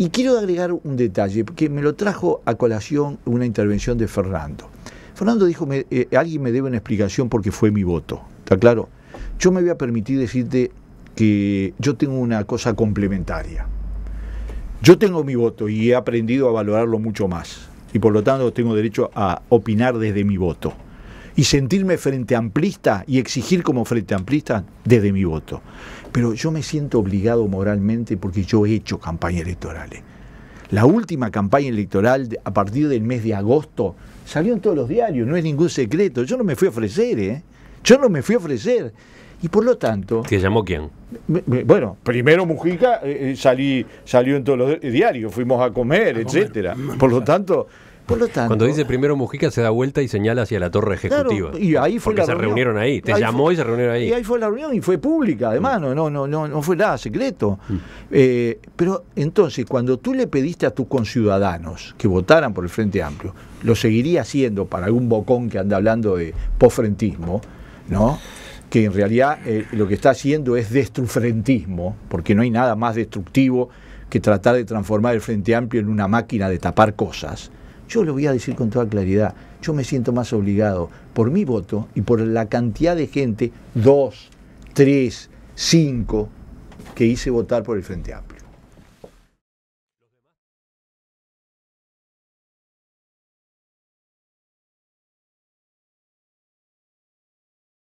Y quiero agregar un detalle, porque me lo trajo a colación una intervención de Fernando. Fernando dijo, eh, alguien me debe una explicación porque fue mi voto. ¿Está claro? Yo me voy a permitir decirte que yo tengo una cosa complementaria. Yo tengo mi voto y he aprendido a valorarlo mucho más. Y por lo tanto tengo derecho a opinar desde mi voto y sentirme frente amplista y exigir como frente amplista desde mi voto. Pero yo me siento obligado moralmente porque yo he hecho campañas electorales. La última campaña electoral a partir del mes de agosto salió en todos los diarios, no es ningún secreto. Yo no me fui a ofrecer, ¿eh? Yo no me fui a ofrecer. Y por lo tanto. ¿Te llamó quién? bueno, primero Mujica eh, eh, salió en todos los diarios, fuimos a comer, etcétera. Por lo tanto, cuando dice primero Mujica se da vuelta y señala hacia la torre ejecutiva. y ahí porque se reunieron ahí, te llamó y se reunieron ahí. Y ahí fue la reunión y fue pública, además, no, no, no, no fue nada secreto. Mm. Eh, pero entonces, cuando tú le pediste a tus conciudadanos que votaran por el Frente Amplio, lo seguiría haciendo para algún bocón que anda hablando de posfrentismo, ¿no? que en realidad eh, lo que está haciendo es destrufrentismo, porque no hay nada más destructivo que tratar de transformar el Frente Amplio en una máquina de tapar cosas. Yo lo voy a decir con toda claridad, yo me siento más obligado por mi voto y por la cantidad de gente, dos, tres, cinco, que hice votar por el Frente Amplio.